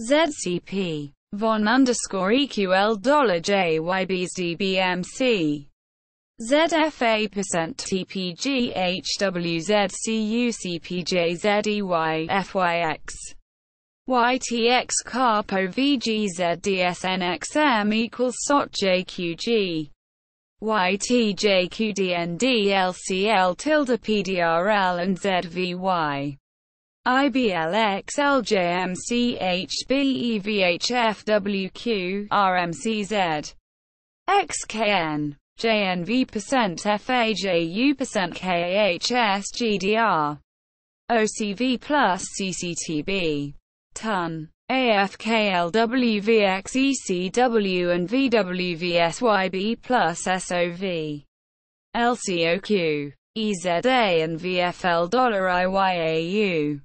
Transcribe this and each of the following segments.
ZCP von underscore EQL dollar JYBZBMC ZFA percent TPG HWZCUCPJZEY FYX YTX Carpo VGZDSNXM equals SOT JQG YTJQDNDLCL tilde PDRL and ZVY IBLXLJMCHBEVHFWQ, RMCZ, XKN, JNV% FAJU% KHSGDR, OCV plus CCTB, TON. AFKLWVXECW and VWVSYB plus SOV, LCOQ, EZA and VFL dollar IYAU.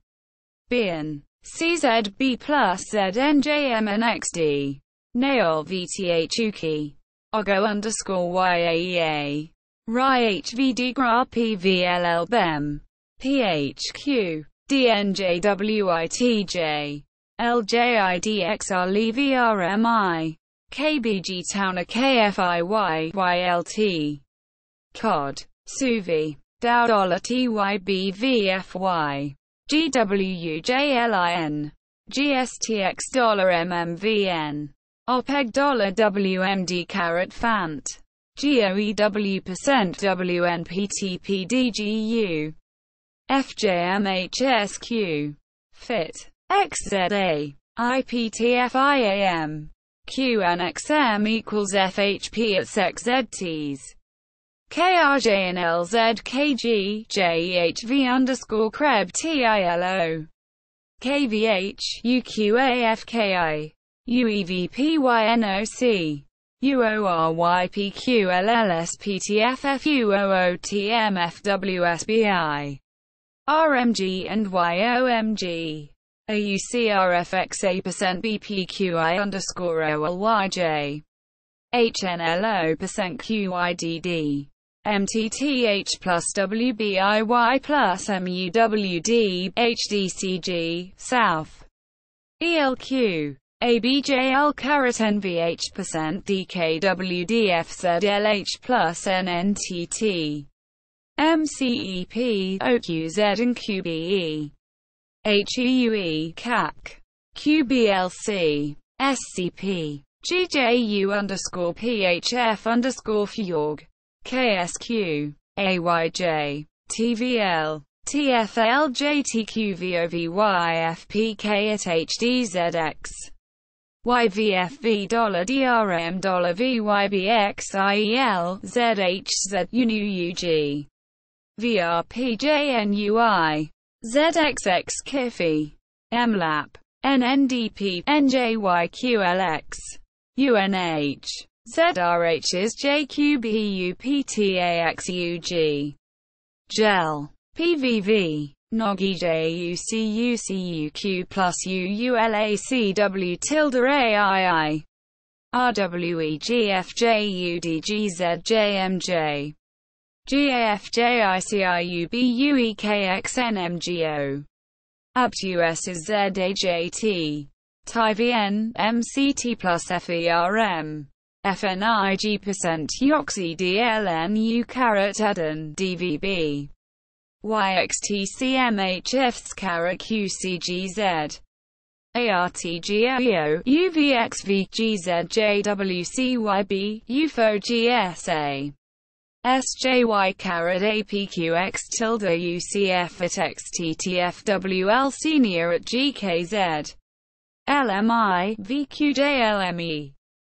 Bien. CZB plus ZNJM and XD. Naol Ogo underscore YAEA. Rai HVD Gra PVLL BEM. PHQ. DNJWITJ. LJIDXR Levy KBG Towner KFIY YLT. COD. SUVI. Dow dollar TYBVFY. GWUJLIN, GSTX $MMVN, OPEG $WMD carat fant, GOEW percent WNPTPDGU, FJMHSQ, FIT, XZA, IPTFIAM, QNXM equals FHP at XZTs. KRJNLZKG, JEHV underscore Kreb TILO, KVH, UQAFKI, UEVPYNOC, UORYPQLLSPTFFUOOTMFWSBI, RMG and YOMG. AUCRFXA% BPQI underscore OLYJ. HNLO% QIDD. MTTH plus WBIY plus MUWD, HDCG, South, ELQ, ABJL carat NVH percent DKWDFZLH plus NNTT, MCEP, OQZ and QBE, HEUE, CAC, QBLC, SCP, GJU underscore PHF underscore FUORG. KSQ, AYJ, TVL, TFL at HDZX. YVFV $DRM ZHZ, ZXX KIFI, MLAP, NNDP, NJYQLX, UNH. ZRHs Gel. PVV. JUCUCUQ plus UULACW tilde AII. RWEGFJUDGZJMJ. GAFJICIUBUEKXNMGO. is ZAJT. TIVN, MCT plus FERM. FNIG percent YOXEDLN U carat ADN DVB YXTCMHFs carat QCGZ UVXVGZJWCYB SJY carat APQX tilde UCF at XTTFWL senior at GKZ LMI VQJLME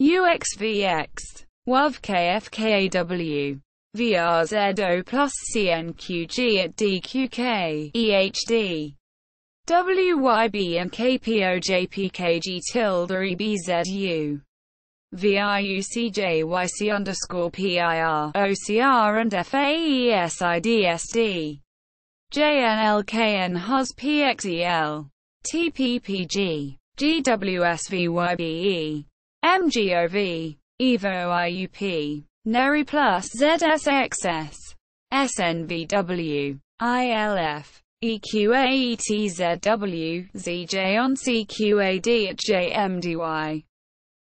UXVX, WAVKFKAW, VRZO plus CNQG at DQK, EHD, WYB and KPOJPKG tilde EBZU. VIUCJYC underscore PIR, OCR and FAESIDSD. JNLKN HUS PXEL. TPPG. GWSVYBE. MGOV, EVO IUP, NERI plus ZSXS, SNVW, ILF, EQAETZW, ZJ on CQAD at JMDY,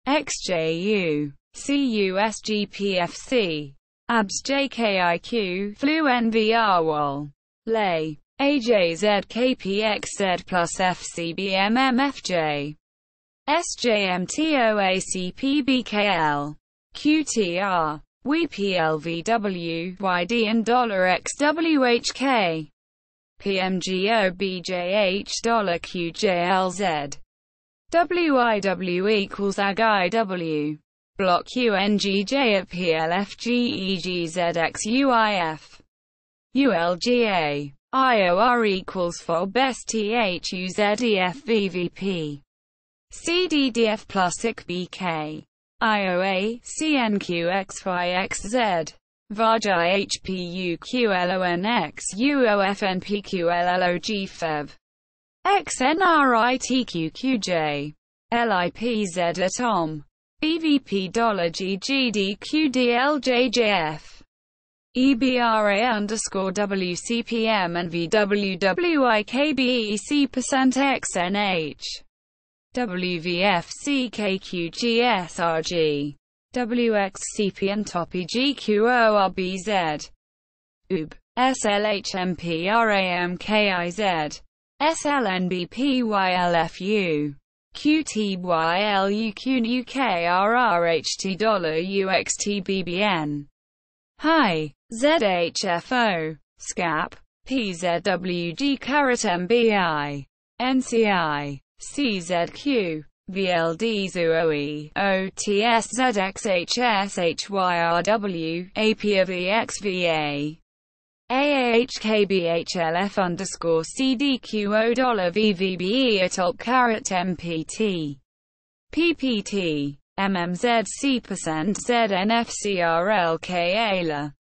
XJU, CUSGPFC, ABS JKIQ, FLU NVRWOL, LAY, AJZKPXZ plus FCBMMFJ. SJMTOACPBKL, QTR, WPLVW, YD and $XWHK, PMGOBJH $QJLZ, WIW equals AGIW, Block UNGJ at PLFGEGZXUIF, ULGA, IOR equals for best THUZEFVVP. CDDF plus ICBK, IOA, CNQXYXZ, Vajai HPUQLONX XNRITQQJ, LIPZ ATOM, BVP dollar GGDQDLJJF, EBRA underscore WCPM and VWWIKBEC percent XNH. WVFCKQGSRG WXCP and GQORBZ, SLHMPRAMKIZ, SLNBPYLFU, QTYLUQUKRRHT dollar UXTBBN, HI, ZHFO, SCAP, PZWD MBI, NCI. CZQ, VLD ZUOE, OTS ZXHSHYRW, AAHKBHLF underscore CDQO dollar VVBE at alt carat MPT, PPT, MMZC percent ZNFCRLKALA,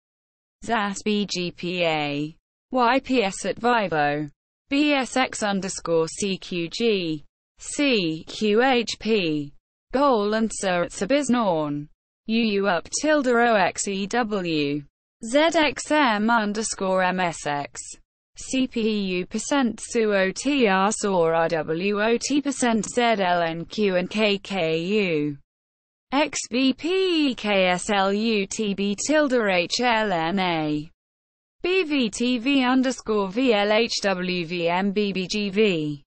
ZASBGPA, YPS at Vivo, BSX underscore CQG, CQHP. Goal and Sir at Sabiznorn. UU up tilde OXEW. ZXM underscore MSX. CPU percent SUOTR RWOT percent ZLNQ and KKU. tilde HLNA. BVTV underscore VLHWVMBBGV.